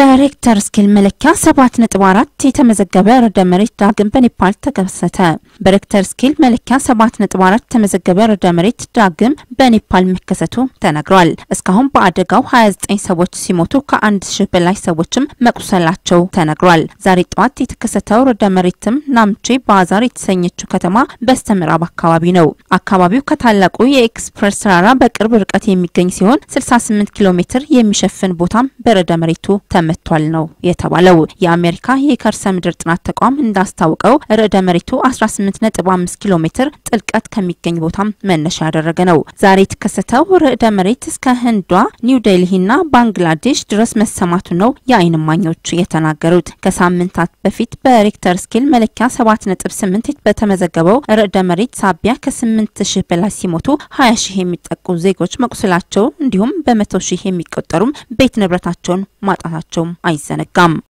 በሬክተር ስኬል መለኪያ ሰባት ነጥብ አራት የተመዘገበ ርዕደ መሬት ዳግም በኔፓል ተከሰተ። በሬክተር ስኬል መለኪያ አራት የተመዘገበ ርዕደ መሬት ዳግም በኔፓል መከሰቱ ተነግሯል። እስካሁን በአደጋው 29 ሰዎች ሲሞቱ ከ ሺህ በላይ ሰዎችም መቁሰላቸው ተነግሯል። ዛሬ ጠዋት የተከሰተው ርዕደ መሬትም ናምቼ ባዛር የተሰኘችው ከተማ በስተምዕራብ አካባቢ ነው። አካባቢው ከታላቁ የኤክስፕረስ ተራራ በቅርብ ርቀት የሚገኝ ሲሆን 68 ኪሎ ሜትር የሚሸፍን ቦታም በርዕደ መሬቱ ተመ መጥቷል ነው የተባለው። የአሜሪካ የከርሰ ምድር ጥናት ተቋም እንዳስታወቀው ርዕደ መሬቱ 18.5 ኪሎ ሜትር ጥልቀት ከሚገኝ ቦታም መነሻ ያደረገ ነው። ዛሬ የተከሰተው ርዕደ መሬት እስከ ህንዷ ኒው ዴልሂና ባንግላዴሽ ድረስ መሰማቱ ነው የአይን እማኞች የተናገሩት። ከሳምንታት በፊት በሬክተር ስኬል መለኪያ 7.8 በተመዘገበው ርዕደ መሬት ሳቢያ ከ8 ሺህ በላይ ሲሞቱ 20 ሺህ የሚጠቁ ዜጎች መቁሰላቸው እንዲሁም በመቶ ሺህ የሚቆጠሩም ቤት ንብረታቸውን ማጣታቸው շրջում այս նկամ